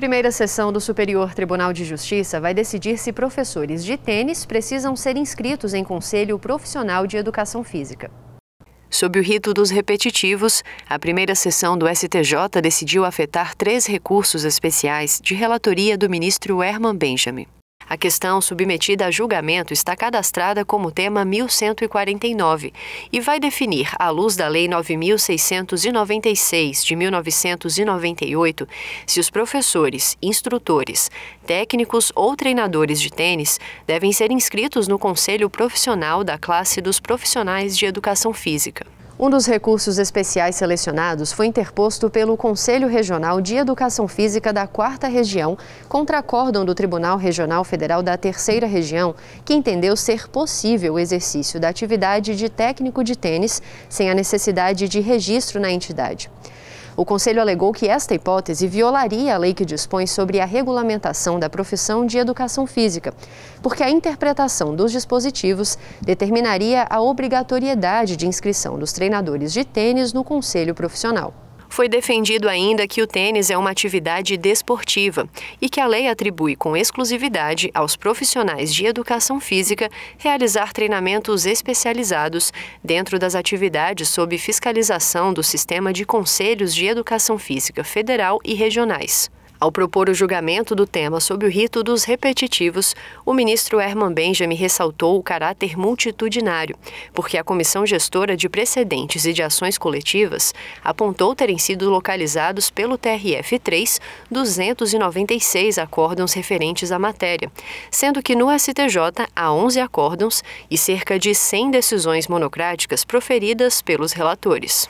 Primeira sessão do Superior Tribunal de Justiça vai decidir se professores de tênis precisam ser inscritos em Conselho Profissional de Educação Física. Sob o rito dos repetitivos, a primeira sessão do STJ decidiu afetar três recursos especiais de relatoria do ministro Herman Benjamin. A questão submetida a julgamento está cadastrada como tema 1149 e vai definir, à luz da Lei 9696 de 1998, se os professores, instrutores, técnicos ou treinadores de tênis devem ser inscritos no Conselho Profissional da classe dos profissionais de educação física. Um dos recursos especiais selecionados foi interposto pelo Conselho Regional de Educação Física da 4 Região contra acórdão do Tribunal Regional Federal da 3 Região, que entendeu ser possível o exercício da atividade de técnico de tênis sem a necessidade de registro na entidade. O Conselho alegou que esta hipótese violaria a lei que dispõe sobre a regulamentação da profissão de educação física, porque a interpretação dos dispositivos determinaria a obrigatoriedade de inscrição dos treinadores de tênis no Conselho Profissional. Foi defendido ainda que o tênis é uma atividade desportiva e que a lei atribui com exclusividade aos profissionais de educação física realizar treinamentos especializados dentro das atividades sob fiscalização do sistema de conselhos de educação física federal e regionais. Ao propor o julgamento do tema sob o rito dos repetitivos, o ministro Herman Benjamin ressaltou o caráter multitudinário, porque a comissão gestora de precedentes e de ações coletivas apontou terem sido localizados pelo TRF-3 296 acórdãos referentes à matéria, sendo que no STJ há 11 acórdãos e cerca de 100 decisões monocráticas proferidas pelos relatores.